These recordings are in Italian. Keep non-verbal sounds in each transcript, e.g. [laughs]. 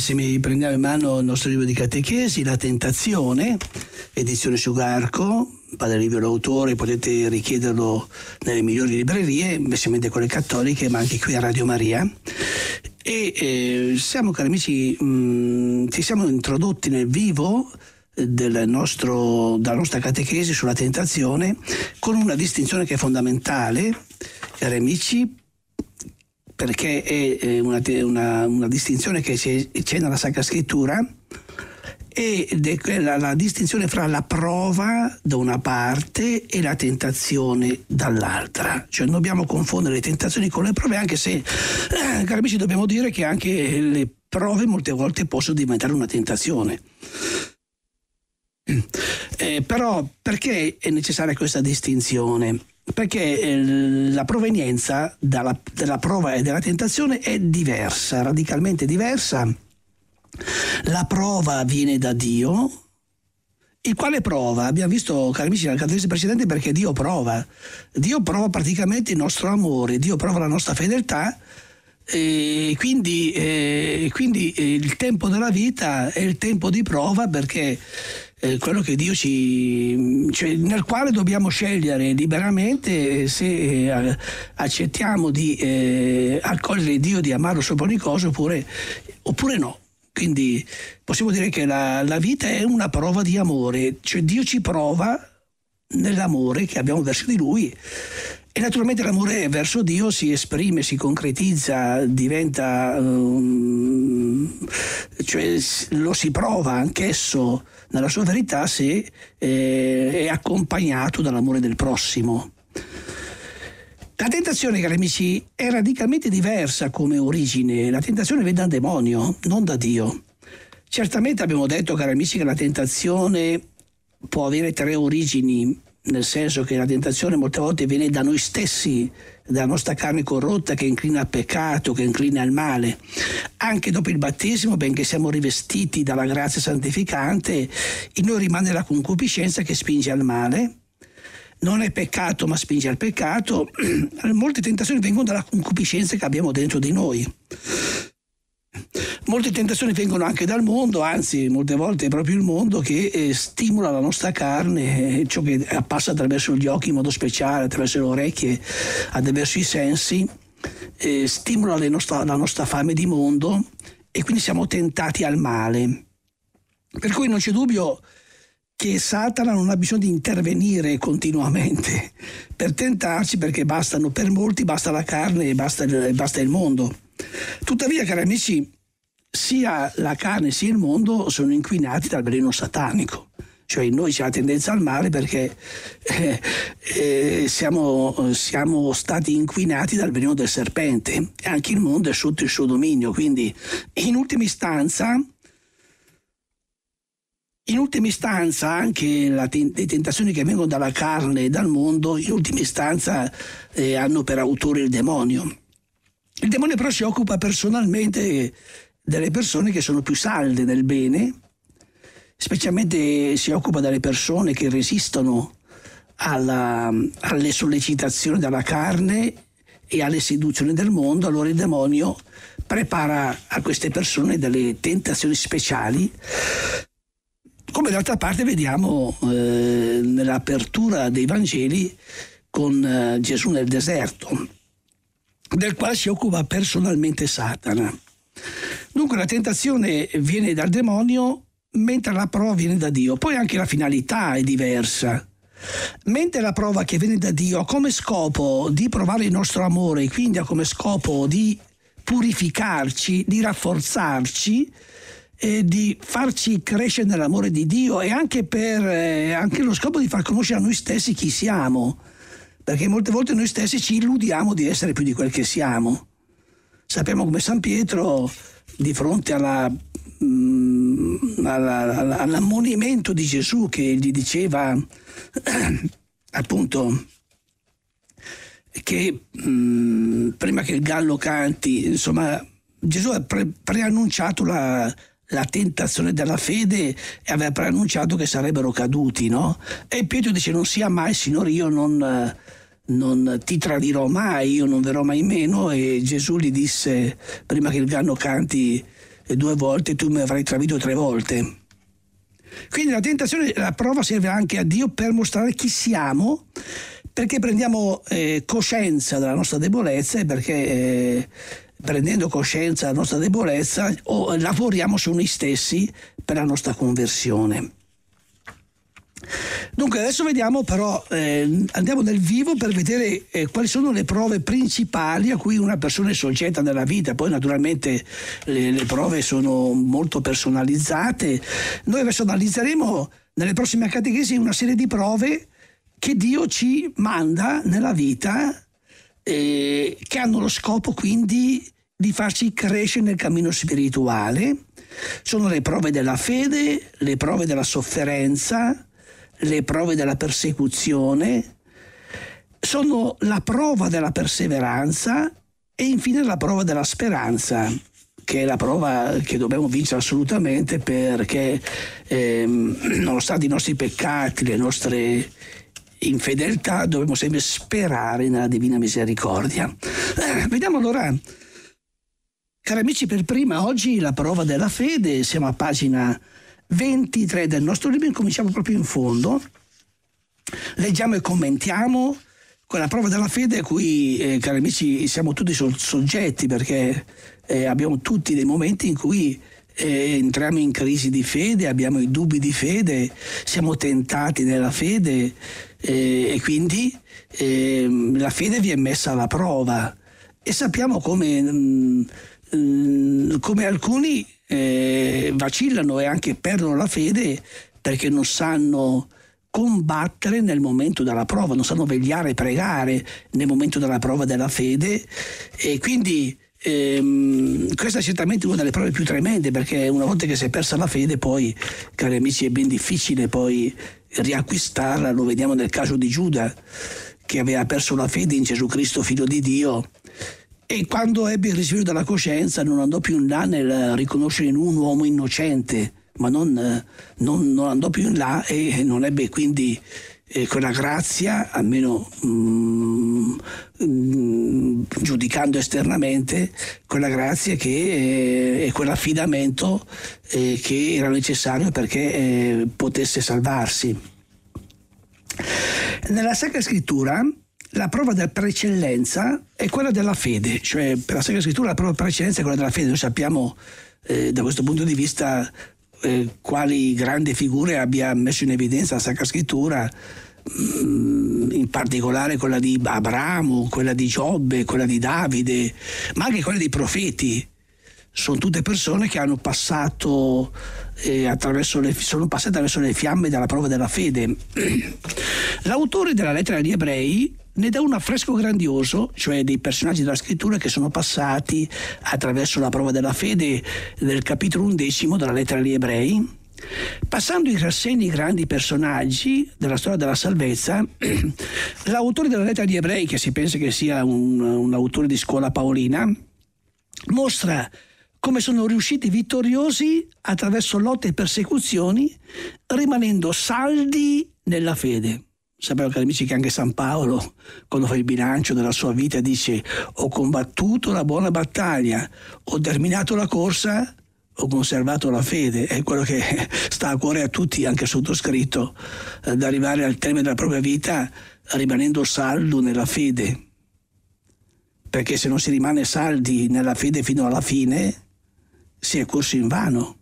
se mi prendiamo in mano il nostro libro di catechesi, La Tentazione, edizione Sugarco, padre libero l'autore, potete richiederlo nelle migliori librerie, specialmente quelle cattoliche, ma anche qui a Radio Maria. E eh, siamo, cari amici, mh, mm, ci siamo introdotti nel vivo del nostro, della nostra catechesi sulla tentazione con una distinzione che è fondamentale, cari amici, perché è una, una, una distinzione che c'è nella Sacra Scrittura e la, la, distinzione fra la prova da una parte e la tentazione dall'altra. Cioè non dobbiamo confondere le tentazioni con le prove, anche se, eh, cari amici, dobbiamo dire che anche le prove molte volte possono diventare una tentazione. Eh, però perché è necessaria questa distinzione? perché eh, la provenienza dalla, della prova e della tentazione è diversa, radicalmente diversa. La prova viene da Dio, il quale prova, abbiamo visto, cari amici, nella categoria precedente, perché Dio prova. Dio prova praticamente il nostro amore, Dio prova la nostra fedeltà e quindi, eh, quindi il tempo della vita è il tempo di prova perché eh, quello che Dio ci, cioè, nel quale dobbiamo scegliere liberamente se eh, accettiamo di eh, accogliere Dio, di amarlo sopra ogni cosa oppure, oppure no. Quindi possiamo dire che la, la vita è una prova di amore, cioè Dio ci prova nell'amore che abbiamo verso di Lui e naturalmente l'amore verso Dio si esprime, si concretizza, diventa, um, cioè, lo si prova anch'esso nella sua verità se eh, è accompagnato dall'amore del prossimo. La tentazione, cari amici, è radicalmente diversa come origine. La tentazione viene dal demonio, non da Dio. Certamente abbiamo detto, cari amici, che la tentazione può avere tre origini nel senso che la tentazione molte volte viene da noi stessi, dalla nostra carne corrotta che inclina al peccato, che inclina al male. Anche dopo il battesimo, benché siamo rivestiti dalla grazia santificante, in noi rimane la concupiscenza che spinge al male. Non è peccato, ma spinge al peccato. [clears throat] Molte tentazioni vengono dalla concupiscenza che abbiamo dentro di noi molte tentazioni vengono anche dal mondo, anzi molte volte è proprio il mondo che eh, stimola la nostra carne, eh, ciò che passa attraverso gli occhi in modo speciale, attraverso le orecchie, attraverso i sensi, eh, stimola nostra, la nostra fame di mondo e quindi siamo tentati al male. Per cui non c'è dubbio che Satana non ha bisogno di intervenire continuamente per tentarci perché bastano, per molti basta la carne e basta, basta il mondo. Tuttavia, cari amici, sia la carne sia il mondo sono inquinati dal veleno satanico. Cioè noi c'è la tendenza al male perché eh, eh, siamo, siamo, stati inquinati dal veleno del serpente e anche il mondo è sotto il suo dominio. Quindi in ultima istanza, in ultima istanza anche la, le tentazioni che vengono dalla carne e dal mondo, in ultima istanza eh, hanno per autore il demonio. Il demonio però si occupa personalmente delle persone che sono più salde nel bene, specialmente si occupa delle persone che resistono alla, alle sollecitazioni dalla carne e alle seduzioni del mondo, allora il demonio prepara a queste persone delle tentazioni speciali, come d'altra parte vediamo eh, nell'apertura dei Vangeli con eh, Gesù nel deserto, del quale si occupa personalmente Satana. Dunque la tentazione viene dal demonio mentre la prova viene da Dio. Poi anche la finalità è diversa. Mentre la prova che viene da Dio ha come scopo di provare il nostro amore, e quindi ha come scopo di purificarci, di rafforzarci, e di farci crescere nell'amore di Dio e anche per eh, anche lo scopo di far conoscere a noi stessi chi siamo, perché molte volte noi stessi ci illudiamo di essere più di quel che siamo. Sappiamo come San Pietro di fronte mm, alla all'ammonimento di Gesù che gli diceva [clears throat] appunto che mh, mm, prima che il gallo canti, insomma, Gesù ha pre- preannunciato la, la, tentazione della fede e aveva preannunciato che sarebbero caduti, no? E Pietro dice non sia mai, Signore, io non non ti tradirò mai, io non verrò mai meno. E Gesù gli disse, prima che il ganno canti eh, due volte, tu mi avrai tradito tre volte. Quindi la tentazione, la prova serve anche a Dio per mostrare chi siamo, perché prendiamo eh, coscienza della nostra debolezza e perché eh, prendendo coscienza della nostra debolezza o, lavoriamo su noi stessi per la nostra conversione. Dunque adesso vediamo però, eh, andiamo nel vivo per vedere eh, quali sono le prove principali a cui una persona è soggetta nella vita, poi naturalmente le, le prove sono molto personalizzate. Noi adesso analizzeremo nelle prossime catechesi una serie di prove che Dio ci manda nella vita, eh, che hanno lo scopo quindi di farci crescere nel cammino spirituale. Sono le prove della fede, le prove della sofferenza, le prove della persecuzione, sono la prova della perseveranza e infine la prova della speranza, che è la prova che dobbiamo vincere assolutamente perché ehm, nonostante i nostri peccati, le nostre infedeltà, dobbiamo sempre sperare nella divina misericordia. Eh, vediamo allora, cari amici, per prima oggi la prova della fede, siamo a pagina 23 del nostro libro, cominciamo proprio in fondo, leggiamo e commentiamo quella prova della fede a cui, eh, cari amici, siamo tutti soggetti perché eh, abbiamo tutti dei momenti in cui eh, entriamo in crisi di fede, abbiamo i dubbi di fede, siamo tentati nella fede eh, e quindi ehm, la fede viene messa alla prova e sappiamo come, mh, mm, mh, mm, come alcuni eh, vacillano e anche perdono la fede perché non sanno combattere nel momento della prova, non sanno vegliare e pregare nel momento della prova della fede e quindi ehm, questa è certamente una delle prove più tremende perché una volta che si è persa la fede poi, cari amici, è ben difficile poi riacquistarla, lo vediamo nel caso di Giuda che aveva perso la fede in Gesù Cristo figlio di Dio e quando ebbe il risveglio della coscienza non andò più in là nel riconoscere in un uomo innocente, ma non, eh, non, non andò più in là e non ebbe quindi eh, quella grazia, almeno mm, mm, giudicando esternamente, quella grazia che, eh, e quell'affidamento eh, che era necessario perché eh, potesse salvarsi. Nella Sacra Scrittura la prova della precedenza è quella della fede, cioè per la Sacra Scrittura la prova della precedenza è quella della fede, noi sappiamo eh, da questo punto di vista eh, quali grandi figure abbia messo in evidenza la Sacra Scrittura, mh, mm, in particolare quella di Abramo, quella di Giobbe, quella di Davide, ma anche quella dei profeti. Sono tutte persone che hanno passato eh, le, sono passate attraverso le fiamme della prova della fede. [clears throat] L'autore della lettera agli ebrei ne dà un affresco grandioso, cioè dei personaggi della scrittura che sono passati attraverso la prova della fede del capitolo undecimo della lettera agli ebrei, Passando in rassegna i grandi personaggi della storia della salvezza, [clears throat] l'autore della lettera agli ebrei, che si pensa che sia un, un autore di scuola paolina, mostra come sono riusciti vittoriosi attraverso lotte e persecuzioni, rimanendo saldi nella fede. Sapevo, cari amici che anche San Paolo, quando fa il bilancio della sua vita, dice ho combattuto la buona battaglia, ho terminato la corsa, ho conservato la fede. È quello che [laughs] sta a cuore a tutti, anche sottoscritto, ad eh, arrivare al termine della propria vita rimanendo saldo nella fede. Perché se non si rimane saldi nella fede fino alla fine, si è corso in vano.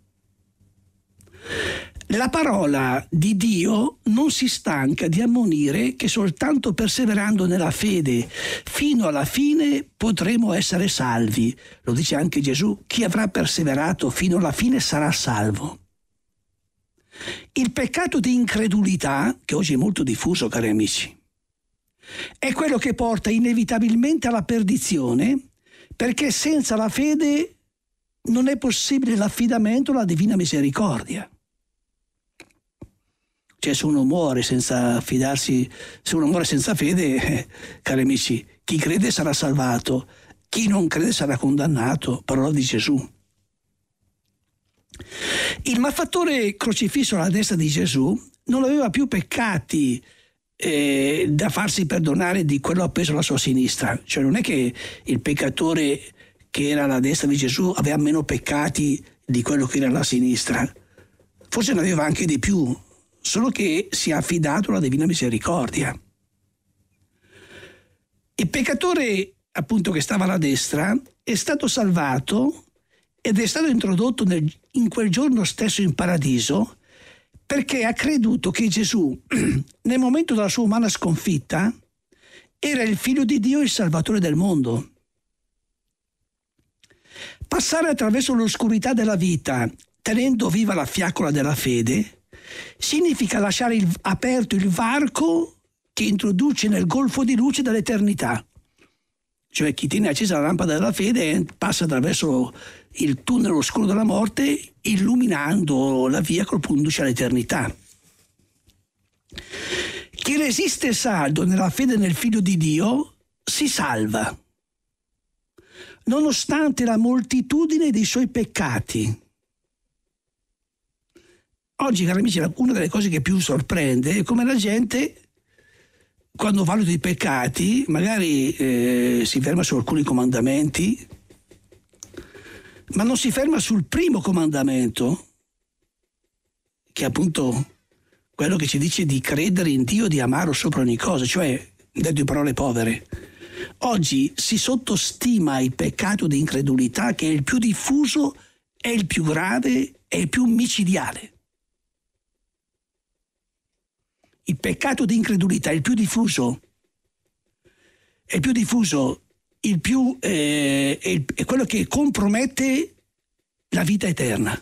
La parola di Dio non si stanca di ammonire che soltanto perseverando nella fede fino alla fine potremo essere salvi. Lo dice anche Gesù, chi avrà perseverato fino alla fine sarà salvo. Il peccato di incredulità, che oggi è molto diffuso, cari amici, è quello che porta inevitabilmente alla perdizione, perché senza la fede non è possibile l'affidamento alla divina misericordia. Cioè se uno muore senza fidarsi, se uno muore senza fede, eh, [laughs] cari amici, chi crede sarà salvato, chi non crede sarà condannato, parola di Gesù. Il malfattore crocifisso alla destra di Gesù non aveva più peccati eh, da farsi perdonare di quello appeso alla sua sinistra, cioè non è che il peccatore che era alla destra di Gesù aveva meno peccati di quello che era alla sinistra, forse ne aveva anche di più, solo che si è affidato alla divina misericordia. Il peccatore appunto che stava alla destra è stato salvato ed è stato introdotto nel, in quel giorno stesso in paradiso perché ha creduto che Gesù, [clears throat] nel momento della sua umana sconfitta, era il figlio di Dio e il salvatore del mondo. Passare attraverso l'oscurità della vita, tenendo viva la fiaccola della fede, significa lasciare il, aperto il varco che introduce nel golfo di luce dell'eternità. Cioè chi tiene accesa la lampada della fede passa attraverso il tunnel oscuro della morte illuminando la via col conduce all'eternità. Chi resiste saldo nella fede nel figlio di Dio si salva, nonostante la moltitudine dei suoi peccati Oggi, cari amici, una delle cose che più sorprende è come la gente, quando valuta i peccati, magari eh, si ferma su alcuni comandamenti, ma non si ferma sul primo comandamento, che è appunto quello che ci dice di credere in Dio, di amarlo sopra ogni cosa, cioè, detto in parole povere, oggi si sottostima il peccato di incredulità che è il più diffuso, è il più grave, è il più micidiale. il peccato di incredulità è il più diffuso, è il più diffuso, il più, eh, è, il, è, quello che compromette la vita eterna.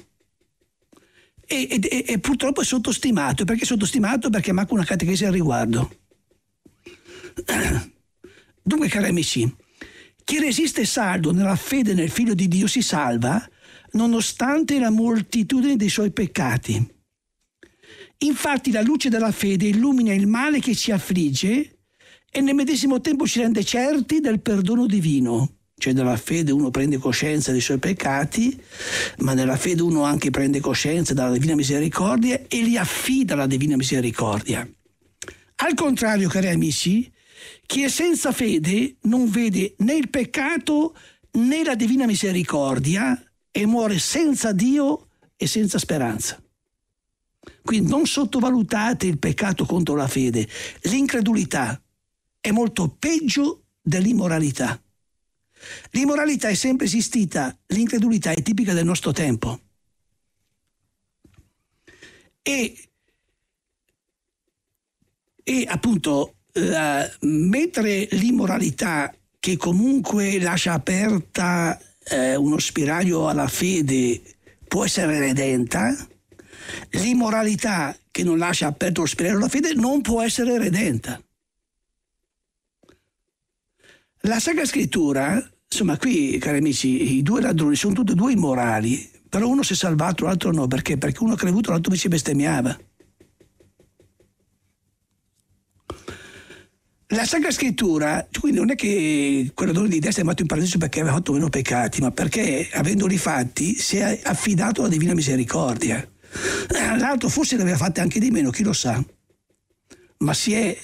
E, e, e purtroppo è sottostimato. Perché è sottostimato? Perché manca una catechesi al riguardo. [clears throat] Dunque, cari amici, chi resiste saldo nella fede nel Figlio di Dio si salva nonostante la moltitudine dei suoi peccati Infatti la luce della fede illumina il male che ci affligge e nel medesimo tempo ci rende certi del perdono divino. Cioè nella fede uno prende coscienza dei suoi peccati, ma nella fede uno anche prende coscienza della divina misericordia e li affida alla divina misericordia. Al contrario, cari amici, chi è senza fede non vede né il peccato né la divina misericordia e muore senza Dio e senza speranza. Quindi non sottovalutate il peccato contro la fede. L'incredulità è molto peggio dell'immoralità. L'immoralità è sempre esistita, l'incredulità è tipica del nostro tempo. E, e appunto, la, eh, mentre l'immoralità che comunque lascia aperta eh, uno spiraglio alla fede può essere redenta, L'immoralità che non lascia aperto lo spirito della fede non può essere redenta. La Sacra Scrittura, insomma qui cari amici, i due ladroni sono tutti e due immorali, però uno si è salvato, l'altro no, perché? Perché uno ha creduto, l'altro invece bestemmiava. La Sacra Scrittura, quindi non è che quell'adore di destra è andato in paradiso perché aveva fatto meno peccati, ma perché avendoli fatti si è affidato alla Divina Misericordia. L'altro forse ne aveva fatte anche di meno, chi lo sa, ma si è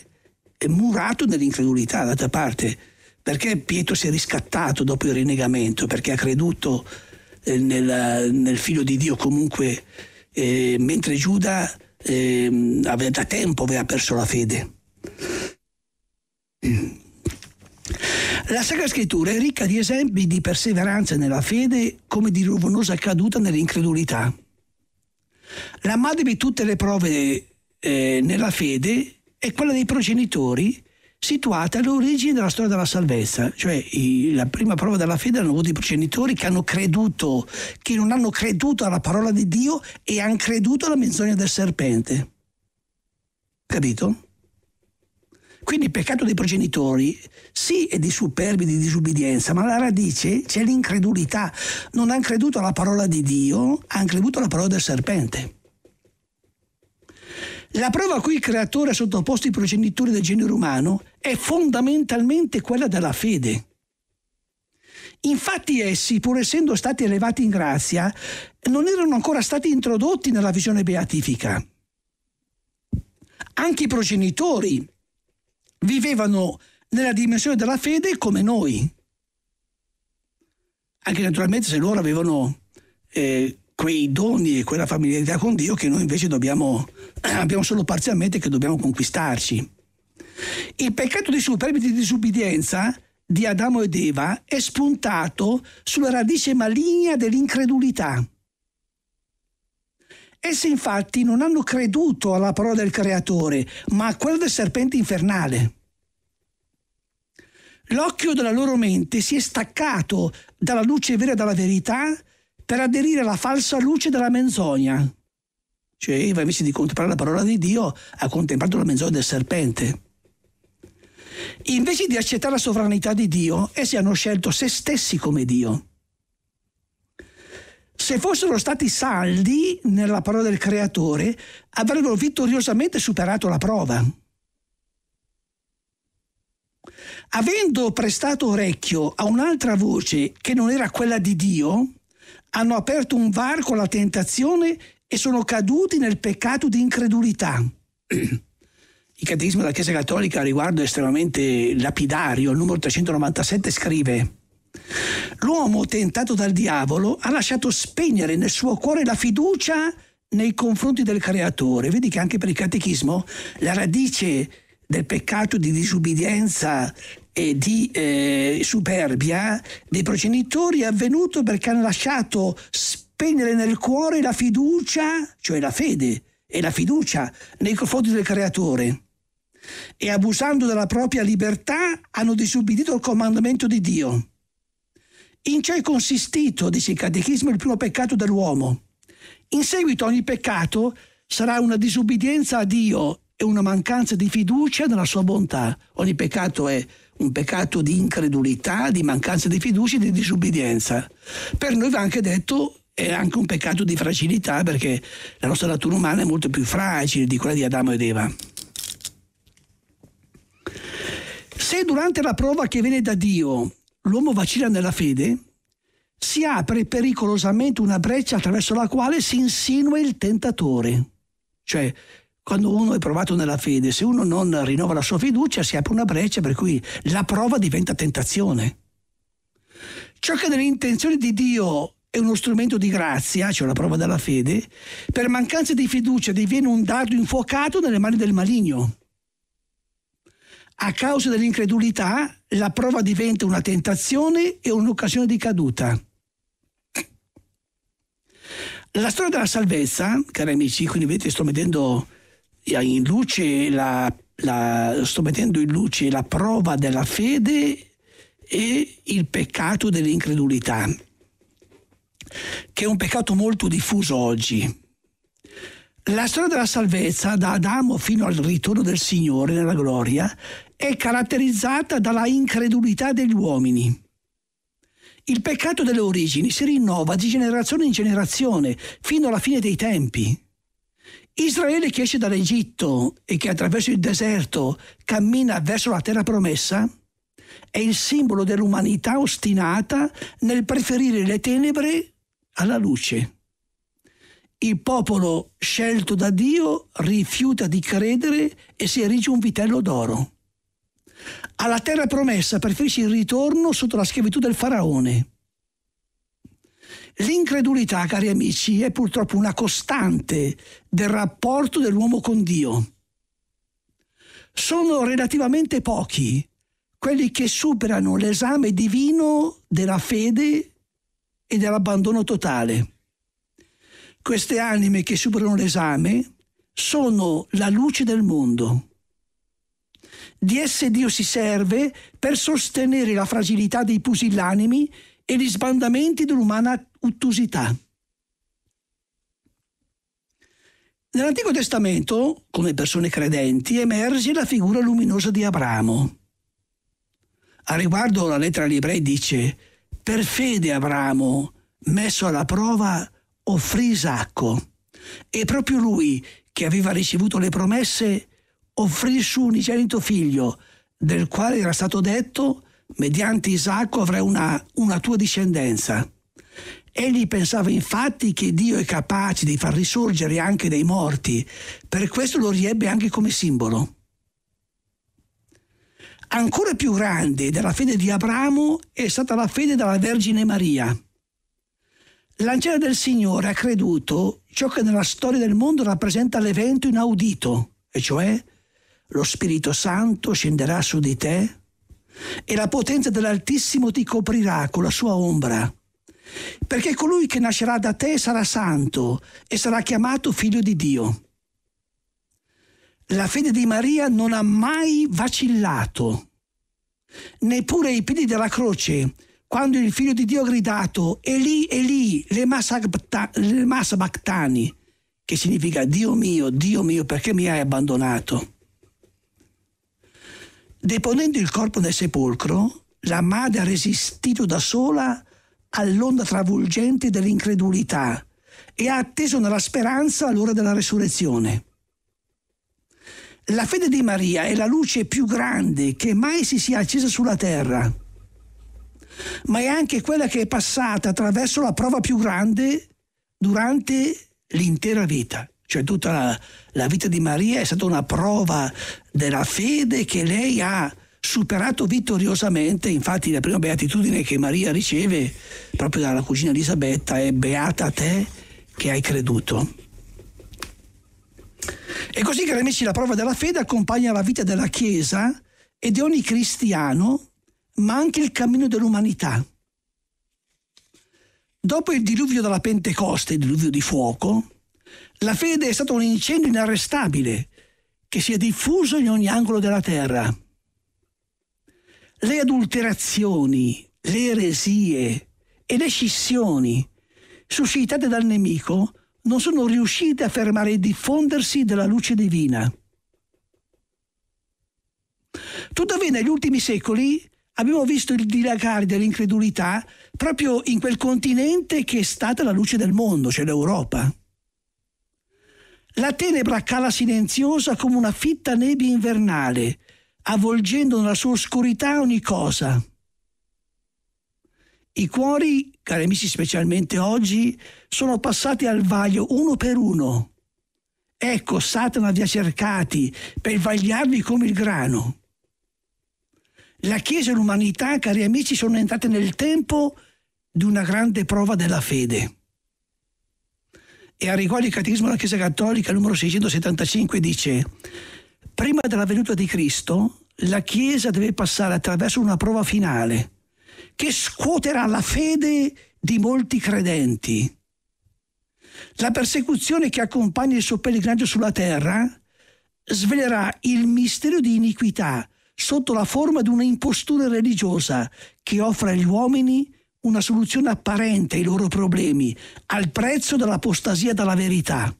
murato nell'incredulità d'altra parte, perché Pietro si è riscattato dopo il rinnegamento, perché ha creduto eh, nel, nel figlio di Dio comunque, eh, mentre Giuda eh, aveva, da tempo aveva perso la fede. La Sacra Scrittura è ricca di esempi di perseveranza nella fede come di rovinosa caduta nell'incredulità. La madre di tutte le prove eh, nella fede è quella dei progenitori situata all'origine della storia della salvezza, cioè i, la prima prova della fede hanno avuto i progenitori che hanno creduto, che non hanno creduto alla parola di Dio e hanno creduto alla menzogna del serpente. Capito? Quindi il peccato dei progenitori sì è di superbi, di disubbidienza, ma alla radice c'è l'incredulità. Non hanno creduto alla parola di Dio, hanno creduto alla parola del serpente. La prova a cui il creatore ha sottoposto i progenitori del genere umano è fondamentalmente quella della fede. Infatti essi, pur essendo stati elevati in grazia, non erano ancora stati introdotti nella visione beatifica. Anche i progenitori vivevano nella dimensione della fede come noi. Anche naturalmente se loro avevano eh, quei doni e quella familiarità con Dio che noi invece dobbiamo, [clears throat] abbiamo solo parzialmente che dobbiamo conquistarci. Il peccato di superbia disobbedienza di Adamo ed Eva è spuntato sulla radice maligna dell'incredulità Essi infatti non hanno creduto alla parola del Creatore, ma a quella del serpente infernale. L'occhio della loro mente si è staccato dalla luce vera e dalla verità per aderire alla falsa luce della menzogna. Cioè Eva invece di contemplare la parola di Dio ha contemplato la menzogna del serpente. Invece di accettare la sovranità di Dio, essi hanno scelto se stessi come Dio se fossero stati saldi nella parola del creatore, avrebbero vittoriosamente superato la prova. Avendo prestato orecchio a un'altra voce che non era quella di Dio, hanno aperto un varco alla tentazione e sono caduti nel peccato di incredulità. [clears throat] Il catechismo della Chiesa Cattolica riguardo è estremamente lapidario. Il numero 397 scrive L'uomo tentato dal diavolo ha lasciato spegnere nel suo cuore la fiducia nei confronti del creatore. Vedi che anche per il catechismo la radice del peccato di disubbidienza e di eh, superbia dei progenitori è avvenuto perché hanno lasciato spegnere nel cuore la fiducia, cioè la fede e la fiducia nei confronti del creatore e abusando della propria libertà hanno disubbidito il comandamento di Dio. In ciò è consistito, dice il Catechismo, il primo peccato dell'uomo. In seguito ogni peccato sarà una disubbidienza a Dio e una mancanza di fiducia nella sua bontà. Ogni peccato è un peccato di incredulità, di mancanza di fiducia e di disubbidienza. Per noi va anche detto è anche un peccato di fragilità perché la nostra natura umana è molto più fragile di quella di Adamo ed Eva. Se durante la prova che viene da Dio l'uomo vacilla nella fede, si apre pericolosamente una breccia attraverso la quale si insinua il tentatore. Cioè, quando uno è provato nella fede, se uno non rinnova la sua fiducia, si apre una breccia per cui la prova diventa tentazione. Ciò che nelle intenzioni di Dio è uno strumento di grazia, cioè la prova della fede, per mancanza di fiducia diviene un dardo infuocato nelle mani del maligno. A causa dell'incredulità, la prova diventa una tentazione e un'occasione di caduta. La storia della salvezza, cari amici, quindi vedete sto mettendo in luce la, la, mettendo in luce la prova della fede e il peccato dell'incredulità, che è un peccato molto diffuso oggi. La storia della salvezza da Adamo fino al ritorno del Signore nella gloria è caratterizzata dalla incredulità degli uomini. Il peccato delle origini si rinnova di generazione in generazione fino alla fine dei tempi. Israele che esce dall'Egitto e che attraverso il deserto cammina verso la terra promessa è il simbolo dell'umanità ostinata nel preferire le tenebre alla luce. Il popolo scelto da Dio rifiuta di credere e si erige un vitello d'oro alla terra promessa preferisce il ritorno sotto la schiavitù del faraone. L'incredulità, cari amici, è purtroppo una costante del rapporto dell'uomo con Dio. Sono relativamente pochi quelli che superano l'esame divino della fede e dell'abbandono totale. Queste anime che superano l'esame sono la luce del mondo di esse Dio si serve per sostenere la fragilità dei pusillanimi e gli sbandamenti dell'umana ottusità. Nell'Antico Testamento, come persone credenti, emerge la figura luminosa di Abramo. A riguardo la lettera agli ebrei dice, per fede Abramo, messo alla prova, offrì Isacco. E proprio lui, che aveva ricevuto le promesse, offrì il suo unigenito figlio, del quale era stato detto, mediante Isacco avrai una, una tua discendenza. Egli pensava infatti che Dio è capace di far risorgere anche dei morti, per questo lo riebbe anche come simbolo. Ancora più grande della fede di Abramo è stata la fede della Vergine Maria. L'Angelo del Signore ha creduto ciò che nella storia del mondo rappresenta l'evento inaudito, e cioè lo Spirito Santo scenderà su di te e la potenza dell'Altissimo ti coprirà con la sua ombra. Perché colui che nascerà da te sarà santo e sarà chiamato figlio di Dio. La fede di Maria non ha mai vacillato. Neppure i piedi della croce, quando il figlio di Dio ha gridato Eli, Eli, le masabactani, che significa Dio mio, Dio mio, perché mi hai abbandonato? Deponendo il corpo nel sepolcro, la madre ha resistito da sola all'onda travolgente dell'incredulità e ha atteso nella speranza l'ora della resurrezione. La fede di Maria è la luce più grande che mai si sia accesa sulla terra, ma è anche quella che è passata attraverso la prova più grande durante l'intera vita. Cioè tutta la, la vita di Maria è stata una prova della fede che lei ha superato vittoriosamente. Infatti, la prima beatitudine che Maria riceve proprio dalla cugina Elisabetta è Beata te che hai creduto. E così, cari amici, la prova della fede accompagna la vita della Chiesa e di ogni cristiano, ma anche il cammino dell'umanità. Dopo il diluvio della Pentecoste, il diluvio di fuoco, la fede è stato un incendio inarrestabile che si è diffuso in ogni angolo della terra. Le adulterazioni, le eresie e le scissioni suscitate dal nemico non sono riuscite a fermare il diffondersi della luce divina. Tuttavia negli ultimi secoli abbiamo visto il dilagare dell'incredulità proprio in quel continente che è stata la luce del mondo, cioè l'Europa. La tenebra cala silenziosa come una fitta nebbia invernale, avvolgendo nella sua oscurità ogni cosa. I cuori, cari amici, specialmente oggi, sono passati al vaglio uno per uno. Ecco, Satana vi ha cercati per vagliarvi come il grano. La Chiesa e l'umanità, cari amici, sono entrate nel tempo di una grande prova della fede e a riguardo il Catechismo della Chiesa Cattolica numero 675 dice prima della venuta di Cristo la Chiesa deve passare attraverso una prova finale che scuoterà la fede di molti credenti. La persecuzione che accompagna il suo pellegrinaggio sulla terra svelerà il mistero di iniquità sotto la forma di una impostura religiosa che offre agli uomini una soluzione apparente ai loro problemi, al prezzo dell'apostasia dalla verità.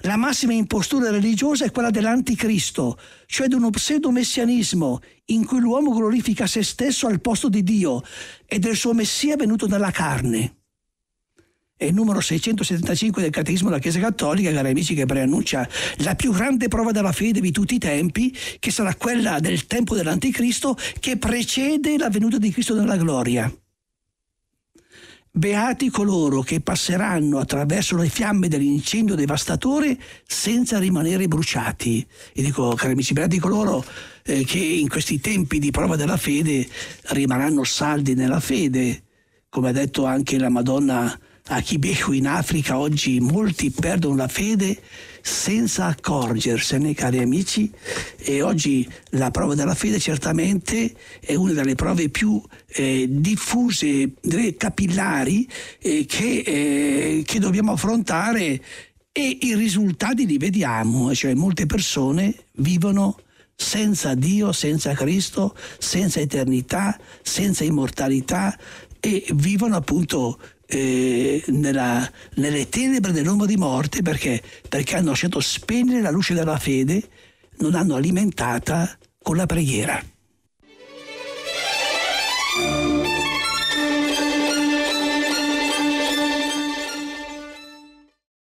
La massima impostura religiosa è quella dell'anticristo, cioè di uno pseudo-messianismo in cui l'uomo glorifica se stesso al posto di Dio e del suo Messia venuto dalla carne è il numero 675 del Catechismo della Chiesa Cattolica, cari amici, che preannuncia la più grande prova della fede di tutti i tempi, che sarà quella del tempo dell'Anticristo che precede la venuta di Cristo nella gloria. Beati coloro che passeranno attraverso le fiamme dell'incendio devastatore senza rimanere bruciati. E dico, cari amici, beati coloro eh, che in questi tempi di prova della fede rimarranno saldi nella fede, come ha detto anche la Madonna a Kibeshu in Africa oggi molti perdono la fede senza accorgersene, cari amici, e oggi la prova della fede certamente è una delle prove più eh, diffuse, capillari, eh, che, eh, che dobbiamo affrontare e i risultati li vediamo, eh, cioè molte persone vivono senza Dio, senza Cristo, senza eternità, senza immortalità e vivono appunto eh, nella, nelle tenebre dell'ombra di morte perché? perché hanno scelto spegnere la luce della fede, non hanno alimentata con la preghiera.